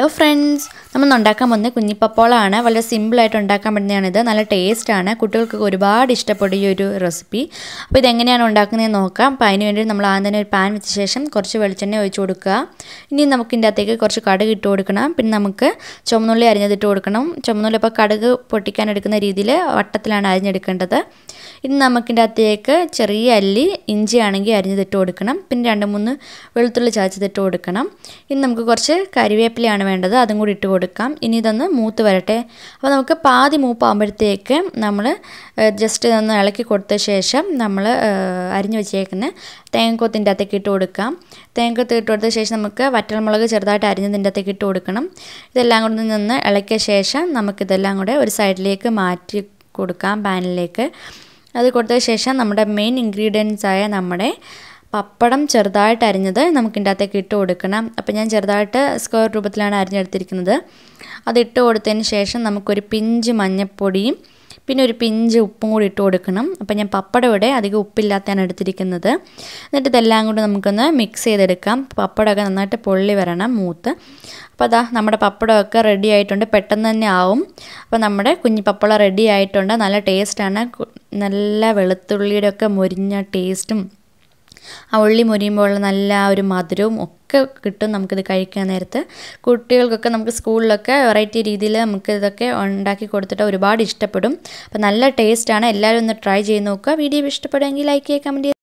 Hello friends, നമ്മൾ ഉണ്ടാക്കാൻ പോകുന്നത് കുഞ്ഞിപ്പപ്പോളാണ് വളരെ സിമ്പിളായിട്ട് ഉണ്ടാക്കാൻ പറ്റുന്നതാണിത് നല്ല ടേസ്റ്റാണ് കുട്ടികൾക്കൊക്കെ ഒരുപാട് ഇഷ്ടപ്പെടും ഒരു റെസിപ്പി അപ്പോൾ ഇതെങ്ങനെയാണ് ഉണ്ടാക്കുന്നതെന്ന് നോക്കാം അപ്പോൾ അതിന് വേണ്ടി നമ്മൾ ആദ്യം തന്നെ ഒരു പാൻ വെച്ച ശേഷം കുറച്ച് വെളിച്ചെണ്ണ ഒഴിച്ച് കൊടുക്കുക ഇനി നമുക്ക് ഇതിൻ്റെ അകത്തേക്ക് കുറച്ച് കടുക് ഇട്ട് കൊടുക്കണം പിന്നെ നമുക്ക് ചുമന്നുള്ളി അരിഞ്ഞതിട്ട് കൊടുക്കണം ചുമന്നുള്ളി ഇപ്പോൾ കടുക് പൊട്ടിക്കാൻ എടുക്കുന്ന രീതിയിൽ വട്ടത്തിലാണ് അരിഞ്ഞെടുക്കേണ്ടത് ഇനി നമുക്കിൻ്റെ അകത്തേക്ക് ചെറിയ അല്ലി ഇഞ്ചി ആണെങ്കിൽ അരിഞ്ഞതിട്ട് കൊടുക്കണം പിന്നെ രണ്ട് മൂന്ന് വെളുത്തുള്ളി ചാച്ചതിട്ട് കൊടുക്കണം ഇനി നമുക്ക് കുറച്ച് കരിവേപ്പിലയാണ് വേണ്ടത് അതും കൂടി ഇട്ട് കൊടുക്കാം ഇനി ഇതൊന്ന് മൂത്ത് വരട്ടെ അപ്പോൾ നമുക്ക് പാതി മൂപ്പാകുമ്പോഴത്തേക്ക് നമ്മൾ ജസ്റ്റ് ഇതൊന്ന് ഇളക്കി കൊടുത്ത ശേഷം നമ്മൾ അരിഞ്ഞു വെച്ചേക്കുന്ന തേങ്ങക്കൊത്തിൻ്റെ അകത്തേക്ക് ഇട്ട് കൊടുക്കാം തേങ്ങക്കൊത്തി ഇട്ട് കൊടുത്ത ശേഷം നമുക്ക് വറ്റൽമുളക് ചെറുതായിട്ട് അരിഞ്ഞതിൻ്റെ അകത്തേക്ക് ഇട്ട് കൊടുക്കണം ഇതെല്ലാം കൂടി നിന്ന് ഇളക്കിയ ശേഷം നമുക്കിതെല്ലാം കൂടെ ഒരു സൈഡിലേക്ക് മാറ്റി കൊടുക്കാം പാനിലേക്ക് അത് കൊടുത്ത ശേഷം നമ്മുടെ മെയിൻ ഇൻഗ്രീഡിയൻസായ നമ്മുടെ പപ്പടം ചെറുതായിട്ട് അരിഞ്ഞത് നമുക്കിൻ്റെ അകത്തേക്ക് ഇട്ട് കൊടുക്കണം അപ്പോൾ ഞാൻ ചെറുതായിട്ട് സ്ക്വയർ രൂപത്തിലാണ് അരിഞ്ഞെടുത്തിരിക്കുന്നത് അത് ഇട്ട് കൊടുത്തതിന് ശേഷം നമുക്കൊരു പിഞ്ച് മഞ്ഞൾപ്പൊടിയും പിന്നെ ഒരു പിഞ്ച് ഉപ്പും കൂടി ഇട്ട് കൊടുക്കണം അപ്പം ഞാൻ പപ്പടം ഇവിടെ അധികം ഉപ്പില്ലാത്തതാണ് എടുത്തിരിക്കുന്നത് എന്നിട്ട് ഇതെല്ലാം കൂടി നമുക്കൊന്ന് മിക്സ് ചെയ്തെടുക്കാം പപ്പടമൊക്കെ നന്നായിട്ട് പൊള്ളി വരണം മൂത്ത് അപ്പോൾ അതാ നമ്മുടെ പപ്പടമൊക്കെ റെഡി ആയിട്ടുണ്ട് പെട്ടെന്ന് തന്നെ ആവും അപ്പോൾ നമ്മുടെ കുഞ്ഞി പപ്പടം റെഡി ആയിട്ടുണ്ട് നല്ല ടേസ്റ്റാണ് നല്ല വെളുത്തുള്ളിയുടെ ഒക്കെ മുരിഞ്ഞ ടേസ്റ്റും ആ ഉള്ളി മുരിയുമ്പോഴുള്ള നല്ല ഒരു മധുരവും ഒക്കെ കിട്ടും നമുക്കിത് കഴിക്കാൻ നേരത്ത് കുട്ടികൾക്കൊക്കെ നമുക്ക് സ്കൂളിലൊക്കെ വെറൈറ്റി രീതിയിൽ നമുക്ക് ഇതൊക്കെ ഉണ്ടാക്കി കൊടുത്തിട്ട് ഒരുപാട് ഇഷ്ടപ്പെടും അപ്പോൾ നല്ല ടേസ്റ്റാണ് എല്ലാവരും ഒന്ന് ട്രൈ ചെയ്ത് നോക്കുക വീഡിയോ ഇഷ്ടപ്പെടുമെങ്കിൽ ലൈക്ക് ചെയ്യുക കമൻറ്റ് ചെയ്യുക